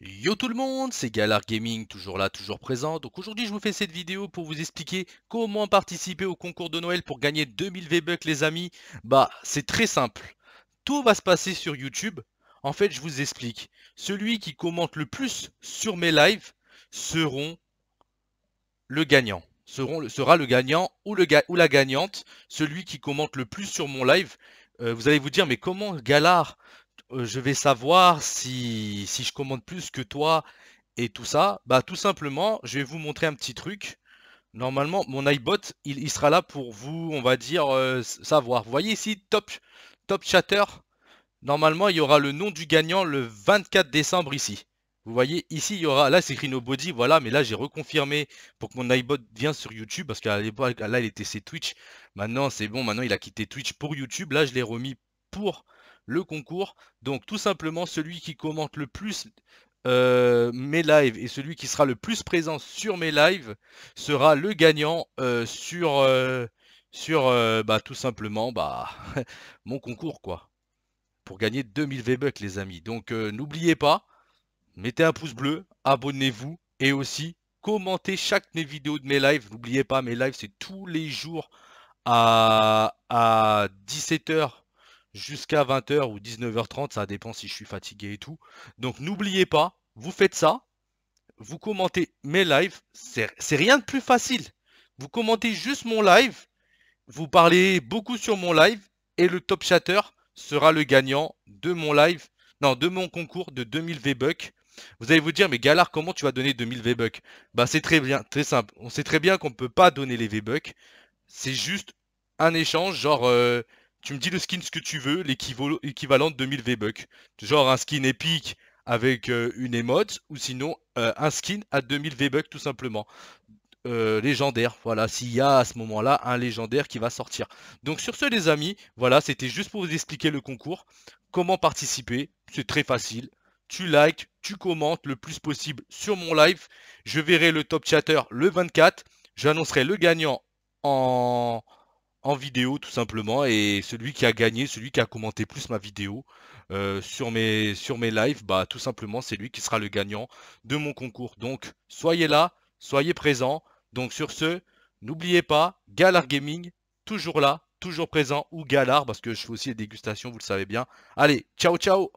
Yo tout le monde, c'est Galar Gaming, toujours là, toujours présent. Donc aujourd'hui je vous fais cette vidéo pour vous expliquer comment participer au concours de Noël pour gagner 2000 V-Bucks les amis. Bah c'est très simple, tout va se passer sur YouTube. En fait je vous explique, celui qui commente le plus sur mes lives seront le gagnant. sera le gagnant ou, le ou la gagnante, celui qui commente le plus sur mon live. Euh, vous allez vous dire mais comment Galar euh, je vais savoir si, si, je commande plus que toi et tout ça Bah tout simplement, je vais vous montrer un petit truc. Normalement, mon iBot, il, sera là pour vous, on va dire, euh, savoir. Vous voyez ici, top, top chatter. Normalement, il y aura le nom du gagnant le 24 décembre ici. Vous voyez, ici, il y aura, là, c'est écrit Nobody, voilà, mais là, j'ai reconfirmé pour que mon iBot vienne sur YouTube, parce qu'à l'époque, là, il était c'est Twitch. Maintenant, c'est bon, maintenant, il a quitté Twitch pour YouTube. Là, je l'ai remis pour le concours. Donc tout simplement, celui qui commente le plus euh, mes lives et celui qui sera le plus présent sur mes lives sera le gagnant euh, sur, euh, sur bah, tout simplement bah, mon concours quoi. Pour gagner 2000 V-Bucks les amis. Donc n'oubliez pas, mettez un pouce bleu, abonnez-vous et aussi commentez chaque mes vidéos de mes lives. N'oubliez pas, mes lives c'est tous les jours à, à 17h jusqu'à 20h ou 19h30, ça dépend si je suis fatigué et tout. Donc n'oubliez pas, vous faites ça, vous commentez mes lives, c'est rien de plus facile. Vous commentez juste mon live, vous parlez beaucoup sur mon live et le top chatter sera le gagnant de mon live, non, de mon concours de 2000 V-Bucks. Vous allez vous dire, mais Galard, comment tu vas donner 2000 V-Bucks Bah, c'est très bien, très simple. On sait très bien qu'on ne peut pas donner les V-Bucks. C'est juste un échange, genre, euh, tu me dis le skin ce que tu veux, l'équivalent de 2000 V-Bucks. Genre un skin épique avec euh, une émote, ou sinon euh, un skin à 2000 V-Bucks tout simplement. Euh, légendaire, voilà, s'il y a à ce moment-là un légendaire qui va sortir. Donc sur ce les amis, voilà, c'était juste pour vous expliquer le concours, comment participer, c'est très facile. Tu likes, tu commentes le plus possible sur mon live. Je verrai le top chatter le 24. J'annoncerai le gagnant en en vidéo tout simplement. Et celui qui a gagné, celui qui a commenté plus ma vidéo euh, sur, mes, sur mes lives, bah, tout simplement, c'est lui qui sera le gagnant de mon concours. Donc, soyez là, soyez présent Donc, sur ce, n'oubliez pas, galard Gaming, toujours là, toujours présent, ou galard parce que je fais aussi les dégustations, vous le savez bien. Allez, ciao, ciao